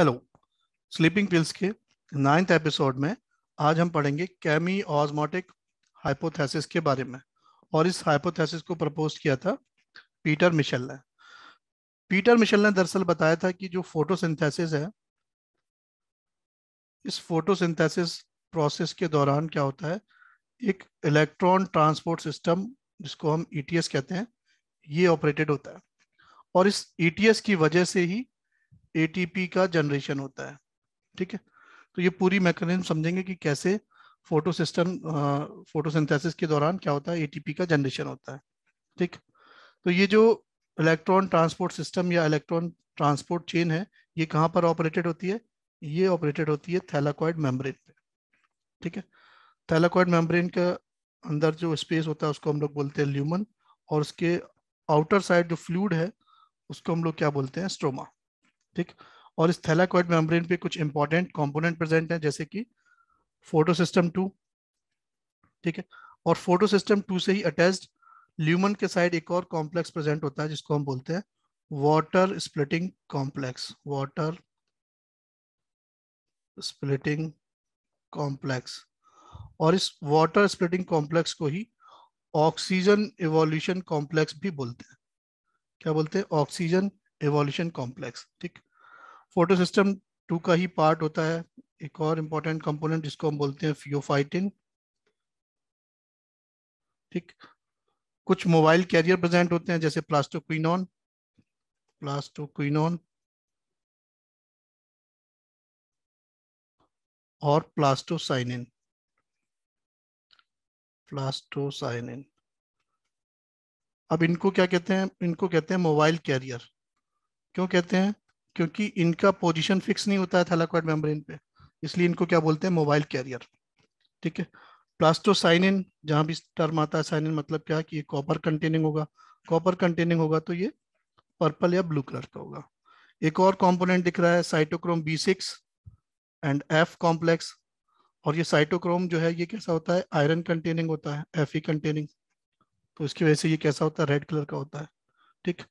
hello sleeping pills के ninth episode में आज हम पढ़ेंगे कैमी ऑजमोटिक हाइपोथेसिस के बारे में और इस हाइपोथेसिस को प्रपोज किया था पीटर मिशेल ने पीटर मिशेल ने दरअसल बताया था कि जो फोटोसिंथेसिस है इस फोटोसिंथेसिस प्रोसेस के दौरान क्या होता है एक इलेक्ट्रॉन ट्रांसपोर्ट सिस्टम जिसको हम ईटीएस e कहते हैं ये ऑपरेटेड होता है और इस ईटीएस e की वजह से ही एटीपी का जनरेशन होता है ठीक है तो ये पूरी मैकेनिज्म समझेंगे कि कैसे फोटो सिस्टम फोटोसिंथेसिस के दौरान क्या होता है एटीपी का जनरेशन होता है ठीक तो ये जो इलेक्ट्रॉन ट्रांसपोर्ट सिस्टम या इलेक्ट्रॉन ट्रांसपोर्ट चेन है ये कहाँ पर ऑपरेटेड होती है ये ऑपरेटेड होती है थैलाकॉइड मेम्ब्रेन पे ठीक है थैलाकॉइड मेम्ब्रेन का अंदर जो स्पेस होता है उसको हम लोग बोलते हैं ल्यूमन और उसके आउटर साइड जो फ्लूड है उसको हम लोग क्या बोलते हैं स्ट्रोमा ठीक और इस थैलाकोइड मेम्ब्रेन पे कुछ इंपॉर्टेंट कंपोनेंट प्रेजेंट है जैसे कि फोटो सिस्टम टू ठीक है और फोटो सिस्टम टू से ही अटैच्ड ल्यूमन के साइड एक और कॉम्प्लेक्स प्रेजेंट होता है जिसको हम बोलते हैं water splitting complex water splitting complex और इस वाटर स्प्लिटिंग कॉम्प्लेक्स को ही ऑक्सीजन एवोल्यूशन कॉम्प्लेक्स भी बोलते हैं क्या बोलते हैं ऑक्सीजन एवोल्यूशन कॉम्प्लेक्स ठीक फोटो सिस्टम टू का ही पार्ट होता है एक और इम्पोर्टेंट कंपोनेंट जिसको हम बोलते हैं फियोफाइटिन ठीक कुछ मोबाइल कैरियर प्रेजेंट होते हैं जैसे प्लास्टोक्विनोन प्लास्टोक्विनोन और प्लास्टोसाइनिन प्लास्टोसाइनिन अब इनको क्या कहते हैं इनको कहते हैं मोबाइल कैरियर क्यों कहते हैं क्योंकि इनका पोजीशन फिक्स नहीं होता है थैलाकॉइड मेम्ब्रेन पे इसलिए इनको क्या बोलते हैं मोबाइल कैरियर ठीक है प्लास्टोसाइनिन जहां भी टर्म आता है साइनिन मतलब क्या कि ये कॉपर कंटेनिंग होगा कॉपर कंटेनिंग होगा तो ये पर्पल या ब्लू कलर का होगा एक और कंपोनेंट दिख रहा है cytochrome B six and F complex और ये साइटोक्रोम जो है ये कैसा होता है आयरन कंटेनिंग होता है एफ कंटेनिंग तो इसकी वजह से ये कैसा होता है रेड कलर का होता है ठीक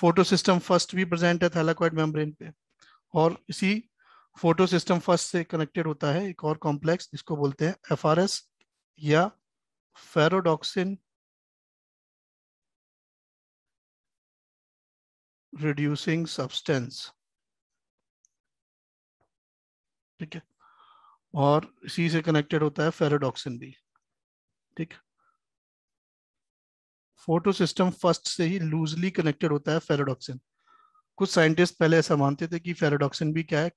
फोटो सिस्टम फर्स्ट भी प्रेजेंट है थैलाकॉइड मेम्ब्रेन पे और इसी फोटो सिस्टम फर्स्ट से कनेक्टेड होता है एक और कॉम्प्लेक्स जिसको बोलते हैं एफ या फेरोडॉक्सिन रिड्यूसिंग सब्सटेंस ठीक है और इसी से कनेक्टेड होता है फेरोडॉक्सिन भी ठीक है फोटो सिस्टम फर्स्ट से ही लूजली कनेक्टेड होता है फेराडॉक्सिन कुछ साइंटिस्ट पहले ऐसा मानते थे कि फेराडॉक्सिन भी क्या है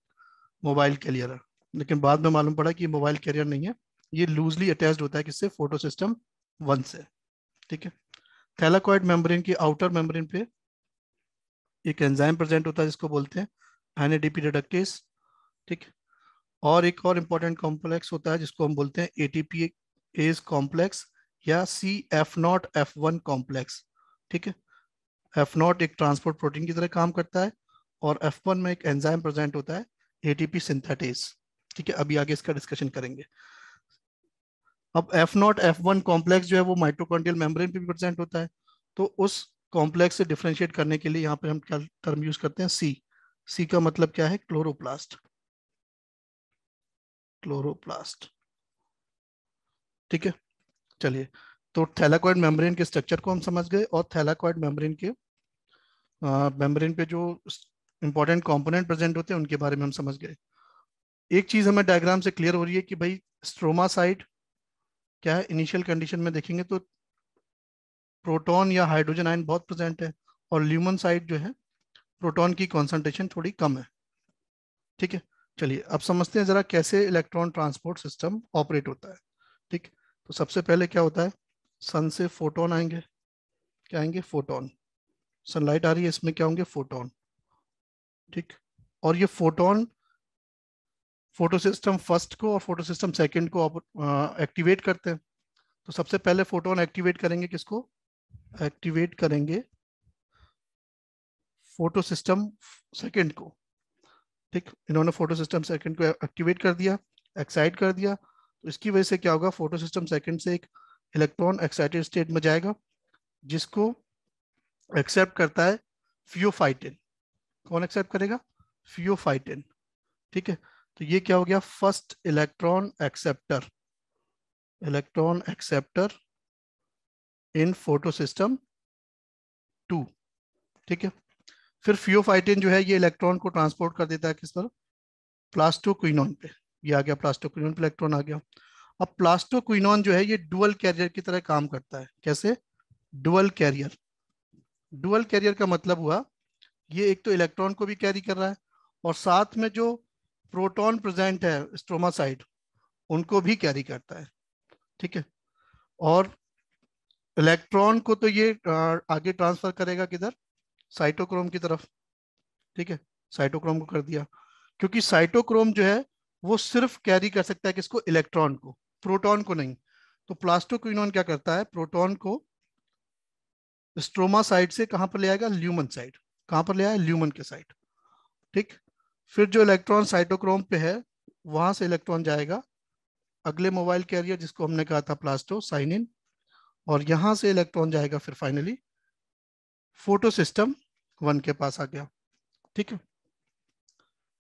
मोबाइल कैरियर है लेकिन बाद में मालूम पड़ा कि मोबाइल कैरियर नहीं है ये लूजली अटैच होता है किससे फोटो सिस्टम वन से ठीक है थैलाकॉइड मेम्ब्रेन की आउटर मेम्ब्रेन पे एक एंजाइम प्रेजेंट होता है जिसको बोलते हैं एनएडीपी रिडक्टेस ठीक और एक और इम्पोर्टेंट कॉम्प्लेक्स होता है जिसको हम बोलते हैं एटीपी एज कॉम्प्लेक्स या C F nought F one complex ठीक है एफ नॉट एक ट्रांसपोर्ट प्रोटीन की तरह काम करता है और एफ वन में एक एंजाइम प्रेजेंट होता है एटीपी सिंथेटिस ठीक है अभी आगे इसका डिस्कशन करेंगे अब F nought F one complex जो है वो माइट्रोकॉन्ड्रियल मेम्ब्रेन पे भी प्रेजेंट होता है तो उस कॉम्प्लेक्स से डिफ्रेंशिएट करने के लिए यहाँ पे हम क्या टर्म यूज करते हैं सी सी का मतलब क्या है क्लोरोप्लास्ट क्लोरोप्लास्ट ठीक है चलिए तो थैलाकॉइड मेम्ब्रेन के स्ट्रक्चर को हम समझ गए और थैलाकॉइड मेम्ब्रेन के मेम्ब्रेन पे जो इंपॉर्टेंट कंपोनेंट प्रेजेंट होते हैं उनके बारे में हम समझ गए एक चीज हमें डायग्राम से क्लियर हो रही है कि भाई स्ट्रोमा साइड क्या है इनिशियल कंडीशन में देखेंगे तो प्रोटॉन या हाइड्रोजन आयन बहुत प्रेजेंट है और ल्यूमन साइड जो है प्रोटॉन की कॉन्सेंट्रेशन थोड़ी कम है ठीक है चलिए अब समझते हैं जरा कैसे इलेक्ट्रॉन ट्रांसपोर्ट सिस्टम ऑपरेट होता है ठीक तो सबसे पहले क्या होता है सन से फोटोन आएंगे क्या आएंगे फोटोन सनलाइट आ रही है इसमें क्या होंगे फोटोन ठीक और ये फोटोन फोटो सिस्टम फर्स्ट को और फोटोसिस्टम सेकंड को एक्टिवेट करते हैं तो सबसे पहले फोटोन एक्टिवेट करेंगे किसको एक्टिवेट करेंगे फोटो सिस्टम सेकेंड को ठीक इन्होंने फोटो सिस्टम सेकेंड को एक्टिवेट कर दिया एक्साइट कर दिया इसकी वजह से क्या होगा फोटो सिस्टम सेकेंड से एक इलेक्ट्रॉन एक्साइटेड स्टेट में जाएगा जिसको एक्सेप्ट करता है फ्योफाइटिन कौन एक्सेप्ट करेगा फ्योफाइटिन ठीक है तो ये क्या हो गया first electron acceptor electron acceptor in photo system two ठीक है फिर फ्योफाइटिन जो है ये इलेक्ट्रॉन को ट्रांसपोर्ट कर देता है किस तरह प्लास्टोक्विनोन पे ये आ गया प्लास्टोक्विनोन इलेक्ट्रॉन आ गया अब प्लास्टोक्विनोन जो है ये डुअल कैरियर की तरह काम करता है कैसे डुअल कैरियर डुअल कैरियर का मतलब हुआ ये एक तो इलेक्ट्रॉन को भी कैरी कर रहा है और साथ में जो प्रोटॉन प्रेजेंट है स्ट्रोमासाइड उनको भी कैरी करता है ठीक है और इलेक्ट्रॉन को तो ये आगे ट्रांसफर करेगा किधर साइटोक्रोम की तरफ ठीक है साइटोक्रोम को कर दिया क्योंकि साइटोक्रोम जो है वो सिर्फ कैरी कर सकता है किसको इलेक्ट्रॉन को प्रोटॉन को नहीं तो प्लास्टोक्विनोन क्या करता है प्रोटॉन को स्ट्रोमा साइड से कहां पर ले आएगा ल्यूमन साइड कहां पर ले आया ल्यूमन के साइड ठीक फिर जो इलेक्ट्रॉन साइटोक्रोम पे है वहां से इलेक्ट्रॉन जाएगा अगले मोबाइल कैरियर जिसको हमने कहा था प्लास्टो साइन इन और यहां से इलेक्ट्रॉन जाएगा फिर फाइनली फोटो सिस्टम वन के पास आ गया ठीक है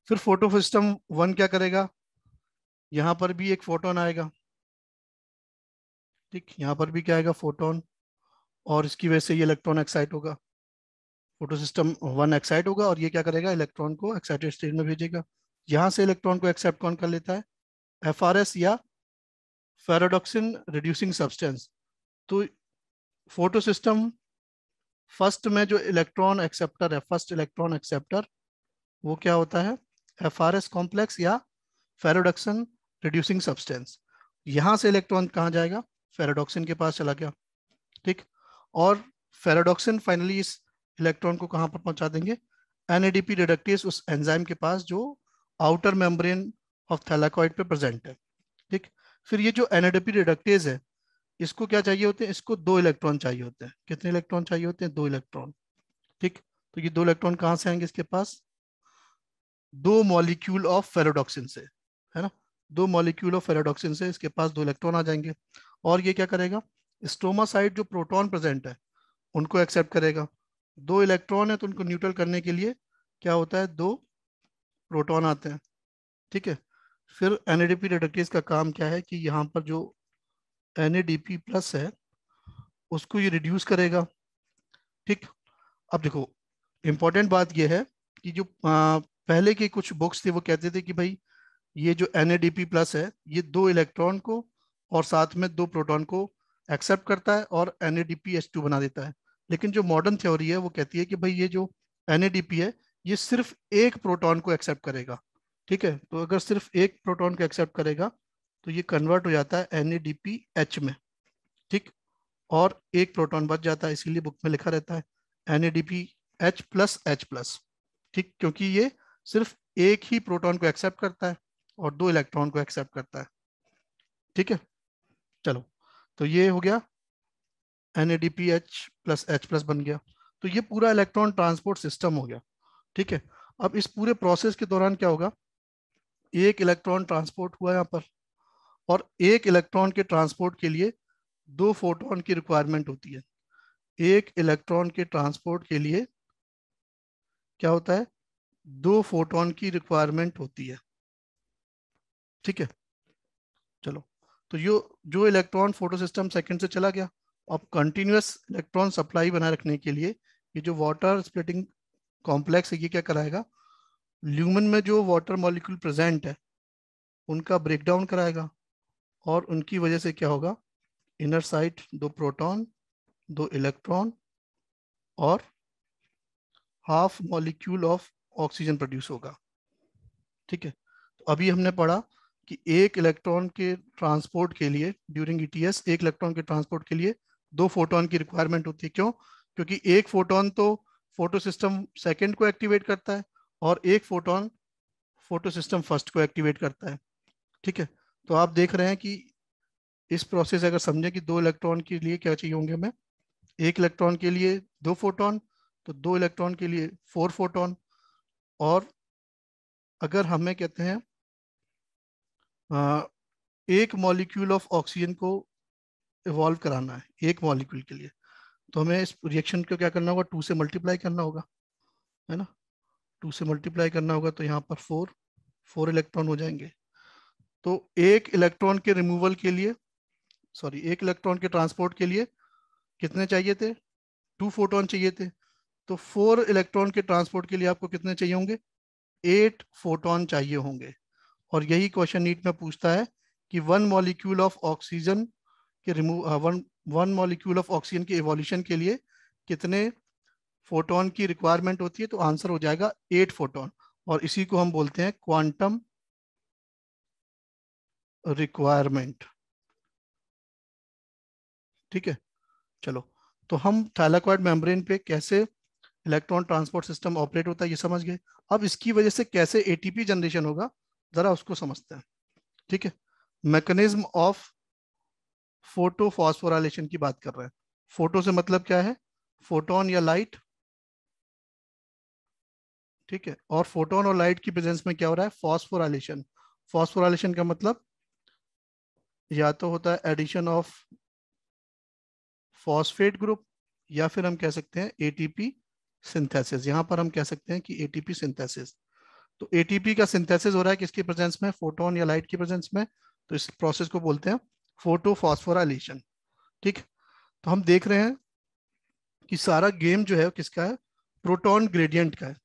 फिर फोटो सिस्टम वन क्या करेगा यहाँ पर भी एक फोटोन आएगा ठीक यहाँ पर भी क्या आएगा फोटोन और इसकी वजह से ये इलेक्ट्रॉन एक्साइट होगा फोटो सिस्टम वन एक्साइट होगा और ये क्या करेगा इलेक्ट्रॉन को एक्साइटेड स्टेट में भेजेगा यहाँ से इलेक्ट्रॉन को एक्सेप्ट कौन कर लेता है एफ या फेराडोक्सिन रिड्यूसिंग सब्सटेंस तो फोटो सिस्टम फर्स्ट में जो इलेक्ट्रॉन एक्सेप्टर है फर्स्ट इलेक्ट्रॉन एक्सेप्टर वो क्या होता है एफ कॉम्प्लेक्स या फेरोडक्सन रिड्यूसिंग सब्सटेंस यहां से इलेक्ट्रॉन कहाँ जाएगा फेराडॉक्सिन के पास चला गया ठीक और फेराडॉक्सिन फाइनली इस इलेक्ट्रॉन को कहाँ पर पहुंचा देंगे एनएडीपी रिडक्टेस उस एंजाइम के पास जो आउटर मेम्ब्रेन ऑफ थैलाकॉइड पे प्रेजेंट है ठीक फिर ये जो एनएडीपी रिडक्टेज है इसको क्या चाहिए होते हैं इसको दो इलेक्ट्रॉन चाहिए होते हैं कितने इलेक्ट्रॉन चाहिए होते हैं दो इलेक्ट्रॉन ठीक तो ये दो इलेक्ट्रॉन कहाँ से आएंगे इसके पास दो मॉलिक्यूल ऑफ फेरोडॉक्सिन से है ना दो मॉलिक्यूल ऑफ फेरोडॉक्सिन से इसके पास दो इलेक्ट्रॉन आ जाएंगे और ये क्या करेगा स्टोमासाइड जो प्रोटॉन प्रेजेंट है उनको एक्सेप्ट करेगा दो इलेक्ट्रॉन है तो उनको न्यूट्रल करने के लिए क्या होता है दो प्रोटॉन आते हैं ठीक है फिर एन रिडक्टेज का काम क्या है कि यहाँ पर जो एन प्लस है उसको ये रिड्यूस करेगा ठीक अब देखो इम्पॉर्टेंट बात यह है कि जो पहले के कुछ बुक्स थे वो कहते थे कि भाई ये जो एन प्लस है ये दो इलेक्ट्रॉन को और साथ में दो प्रोटॉन को एक्सेप्ट करता है और एन बना देता है लेकिन जो मॉडर्न थ्योरी है वो कहती है कि भाई ये जो एन है ये सिर्फ एक प्रोटॉन को एक्सेप्ट करेगा ठीक है तो अगर सिर्फ एक प्रोटॉन को एक्सेप्ट करेगा तो ये कन्वर्ट हो जाता है एन में ठीक और एक प्रोटॉन बच जाता है इसीलिए बुक में लिखा रहता है एन प्लस एच प्लस ठीक क्योंकि ये सिर्फ एक ही प्रोटॉन को एक्सेप्ट करता है और दो इलेक्ट्रॉन को एक्सेप्ट करता है ठीक है चलो तो ये हो गया N A D P H plus H plus बन गया तो ये पूरा इलेक्ट्रॉन ट्रांसपोर्ट सिस्टम हो गया ठीक है अब इस पूरे प्रोसेस के दौरान क्या होगा एक इलेक्ट्रॉन ट्रांसपोर्ट हुआ यहाँ पर और एक इलेक्ट्रॉन के ट्रांसपोर्ट के लिए दो फोटोन की रिक्वायरमेंट होती है एक इलेक्ट्रॉन के ट्रांसपोर्ट के लिए क्या होता है दो फोटोन की रिक्वायरमेंट होती है ठीक है चलो तो यो जो इलेक्ट्रॉन फोटो सिस्टम सेकेंड से चला गया अब कंटिन्यूस इलेक्ट्रॉन सप्लाई बनाए रखने के लिए ये जो वाटर स्प्लिटिंग कॉम्प्लेक्स है ये क्या कराएगा ल्यूमन में जो वाटर मॉलिक्यूल प्रेजेंट है उनका ब्रेकडाउन कराएगा और उनकी वजह से क्या होगा इनर साइट दो प्रोटॉन दो इलेक्ट्रॉन और half molecule of oxygen produce होगा ठीक है तो अभी हमने पढ़ा कि एक इलेक्ट्रॉन के ट्रांसपोर्ट के लिए ड्यूरिंग ईटीएस e एक इलेक्ट्रॉन के ट्रांसपोर्ट के लिए दो फोटोन की रिक्वायरमेंट होती है क्यों क्योंकि एक फोटोन तो फोटो सिस्टम सेकेंड को एक्टिवेट करता है और एक फोटोन फोटो सिस्टम फर्स्ट को एक्टिवेट करता है ठीक है तो आप देख रहे हैं कि इस प्रोसेस अगर समझे कि दो इलेक्ट्रॉन के लिए क्या चाहिए होंगे हमें एक इलेक्ट्रॉन के लिए दो फोटोन तो दो इलेक्ट्रॉन के लिए फोर फोटोन और अगर हमें कहते हैं एक मॉलिक्यूल ऑफ ऑक्सीजन को इवॉल्व कराना है एक मॉलिक्यूल के लिए तो हमें इस रिएक्शन को क्या करना होगा टू से मल्टीप्लाई करना होगा है ना टू से मल्टीप्लाई करना होगा तो यहाँ पर फोर फोर इलेक्ट्रॉन हो जाएंगे तो एक इलेक्ट्रॉन के रिमूवल के लिए सॉरी एक इलेक्ट्रॉन के ट्रांसपोर्ट के लिए कितने चाहिए थे टू फोटोन चाहिए थे तो फोर इलेक्ट्रॉन के ट्रांसपोर्ट के लिए आपको कितने चाहिए होंगे एट फोटोन चाहिए होंगे और यही क्वेश्चन नीट में पूछता है कि वन मॉलिक्यूल ऑफ ऑक्सीजन के रिमूव हाँ, one one molecule of oxygen के एवोल्यूशन के लिए कितने फोटोन की रिक्वायरमेंट होती है तो आंसर हो जाएगा एट फोटोन और इसी को हम बोलते हैं क्वांटम रिक्वायरमेंट ठीक है चलो तो हम थैलाकॉइड मेम्ब्रेन पे कैसे इलेक्ट्रॉन ट्रांसपोर्ट सिस्टम ऑपरेट होता है ये समझ गए अब इसकी वजह से कैसे एटीपी जनरेशन होगा जरा उसको समझते हैं ठीक है मैकेनिज्म ऑफ फोटो की बात कर रहे हैं फोटो से मतलब क्या है फोटोन या लाइट ठीक है और फोटोन और लाइट की प्रेजेंस में क्या हो रहा है फॉस्फोराइलेशन फॉस्फोराइलेशन का मतलब या तो होता है एडिशन ऑफ फॉस्फेट ग्रुप या फिर हम कह सकते हैं एटीपी सिंथेसिस यहाँ पर हम कह सकते हैं कि एटीपी सिंथेसिस तो एटीपी का सिंथेसिस हो रहा है किसके प्रेजेंस में फोटोन या लाइट की प्रेजेंस में तो इस प्रोसेस को बोलते हैं फोटोफॉस्फोराइलेशन ठीक तो हम देख रहे हैं कि सारा गेम जो है किसका है प्रोटोन ग्रेडियंट का है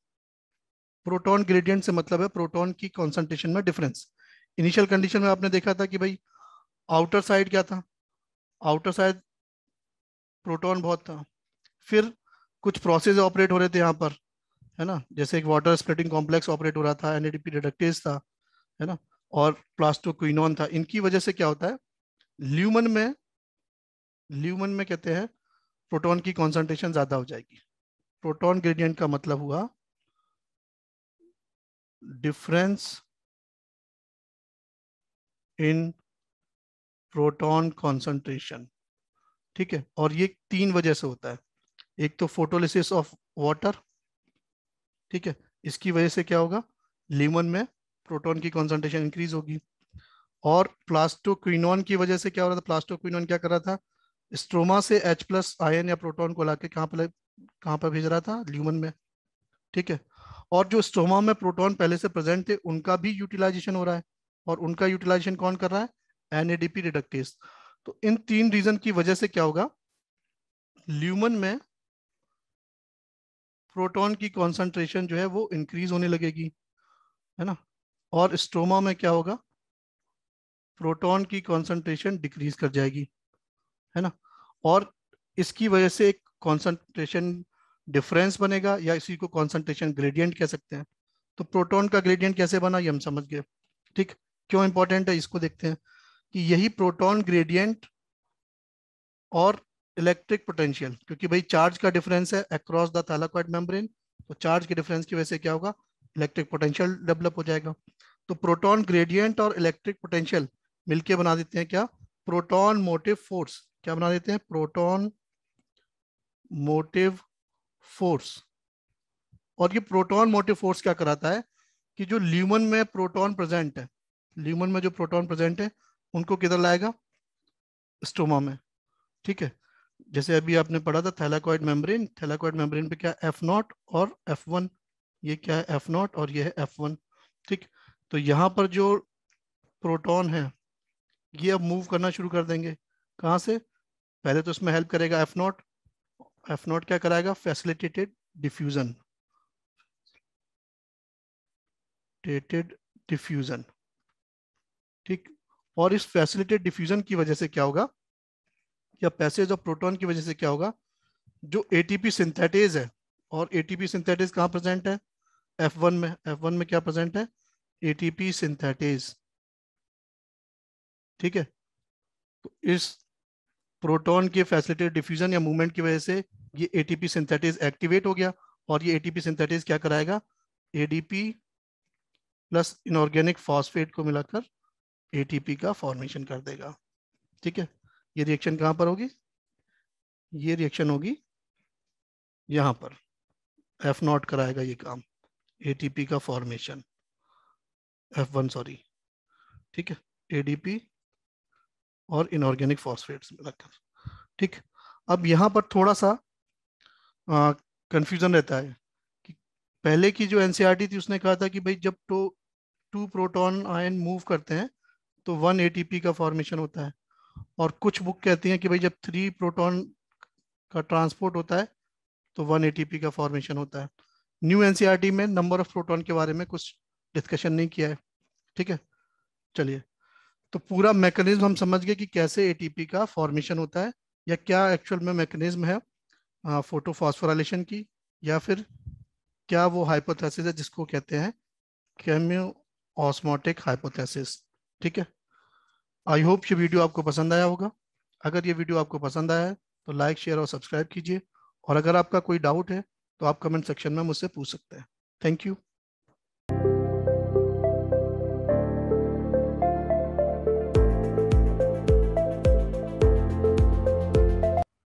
प्रोटोन ग्रेडियंट से मतलब है प्रोटोन की कॉन्सेंट्रेशन में डिफरेंस इनिशियल कंडीशन में आपने देखा था कि भाई आउटर साइड क्या था आउटर साइड प्रोटोन बहुत था फिर कुछ प्रोसेस ऑपरेट हो रहे थे यहाँ पर है ना जैसे एक वाटर स्प्लिटिंग कॉम्प्लेक्स ऑपरेट हो रहा था एनएडीपी रिडक्टेज था है ना और प्लास्टो प्लास्टोक्विनोन था इनकी वजह से क्या होता है ल्यूमन में ल्यूमन में कहते हैं प्रोटॉन की कॉन्सेंट्रेशन ज्यादा हो जाएगी प्रोटॉन ग्रेडियंट का मतलब हुआ डिफरेंस इन प्रोटॉन कॉन्सेंट्रेशन ठीक है और ये तीन वजह से होता है एक तो फोटोलिसिस ऑफ वाटर ठीक है इसकी वजह से क्या होगा लीमन में प्रोटॉन की कॉन्सेंट्रेशन इंक्रीज होगी और प्लास्टोक्विनॉन की वजह से क्या हो रहा था प्लास्टोक्विनॉन क्या कर रहा था स्ट्रोमा से H प्लस आयन या प्रोटॉन को लाके कहाँ पर कहाँ पर भेज रहा था ल्यूमन में ठीक है और जो स्ट्रोमा में प्रोटॉन पहले से प्रेजेंट थे उनका भी यूटिलाइजेशन हो रहा है और उनका यूटिलाइजेशन कौन कर रहा है एनएडीपी रिडक्टेज तो इन तीन रीजन की वजह से क्या होगा ल्यूमन में प्रोटॉन की कॉन्सेंट्रेशन जो है वो इंक्रीज होने लगेगी है ना और स्ट्रोमा में क्या होगा प्रोटॉन की कॉन्सेंट्रेशन डिक्रीज कर जाएगी है ना और इसकी वजह से एक कॉन्सेंट्रेशन डिफरेंस बनेगा या इसी को कॉन्सेंट्रेशन ग्रेडियंट कह सकते हैं तो प्रोटॉन का ग्रेडियंट कैसे बना ये हम समझ गए ठीक क्यों इंपॉर्टेंट है इसको देखते हैं कि यही प्रोटॉन ग्रेडियंट और इलेक्ट्रिक पोटेंशियल क्योंकि भाई चार्ज का डिफरेंस है अक्रॉस द थैलाकॉइड मेम्ब्रेन तो चार्ज के डिफरेंस की वजह से क्या होगा इलेक्ट्रिक पोटेंशियल डेवलप हो जाएगा तो प्रोटॉन ग्रेडियंट और इलेक्ट्रिक पोटेंशियल मिलके बना देते हैं क्या प्रोटॉन मोटिव फोर्स क्या बना देते हैं प्रोटॉन मोटिव फोर्स और ये प्रोटॉन मोटिव फोर्स क्या कराता है कि जो ल्यूमन में प्रोटॉन प्रेजेंट है ल्यूमन में जो प्रोटॉन प्रेजेंट है उनको किधर लाएगा स्टोमा में ठीक है जैसे अभी आपने पढ़ा था थैलाकॉइड मेम्ब्रेन थैलाकॉइड मेम्ब्रेन पे क्या एफ नॉट और एफ वन ये क्या है एफ नॉट और ये है एफ वन ठीक तो यहाँ पर जो प्रोटॉन है ये अब मूव करना शुरू कर देंगे कहां से पहले तो इसमें हेल्प करेगा एफ नॉट एफ नॉट क्या कराएगा फैसिलिटेटेड डिफ्यूजन टेटेड डिफ्यूजन ठीक और इस फैसिलिटेड डिफ्यूजन की वजह से क्या होगा या पैसेज ऑफ प्रोटॉन की वजह से क्या होगा जो एटीपी सिंथेटिज है और एटीपी सिंथेटिज कहाँ प्रेजेंट है एफ वन में एफ वन में क्या प्रेजेंट है एटीपी सिंथेटिज ठीक है तो इस प्रोटॉन के फैसिलिटेड डिफ्यूजन या मूवमेंट की वजह से ये एटीपी सिंथेटिज एक्टिवेट हो गया और ये एटीपी सिंथेटिज क्या कराएगा एडीपी प्लस इनऑर्गेनिक फॉस्फेट को मिलाकर एटीपी का फॉर्मेशन कर देगा ठीक है ये रिएक्शन कहाँ पर होगी ये रिएक्शन होगी यहाँ पर एफ नॉट कराएगा ये काम एटीपी का फॉर्मेशन एफ वन सॉरी ठीक है एडीपी और इनऑर्गेनिक फॉस्फेट्स मिलाकर ठीक अब यहां पर थोड़ा सा कंफ्यूजन रहता है कि पहले की जो एनसीईआरटी e थी उसने कहा था कि भाई जब तो टू प्रोटॉन आयन मूव करते हैं तो वन एटीपी का फॉर्मेशन होता है और कुछ बुक कहती हैं कि भाई जब थ्री प्रोटॉन का ट्रांसपोर्ट होता है तो वन एटीपी का फॉर्मेशन होता है न्यू एनसीईआरटी e में नंबर ऑफ प्रोटॉन के बारे में कुछ डिस्कशन नहीं किया है ठीक है चलिए तो पूरा मैकेनिज्म हम समझ गए कि कैसे एटीपी का फॉर्मेशन होता है या क्या एक्चुअल में मैकेनिज्म है फोटोफॉस्फोराइलेशन की या फिर क्या वो हाइपोथेसिस है जिसको कहते हैं केम्यो ऑस्मोटिक हाइपोथेसिस ठीक है आई होप ये वीडियो आपको पसंद आया होगा अगर ये वीडियो आपको पसंद आया है तो लाइक शेयर और सब्सक्राइब कीजिए और अगर आपका कोई डाउट है तो आप कमेंट सेक्शन में मुझसे पूछ सकते हैं थैंक यू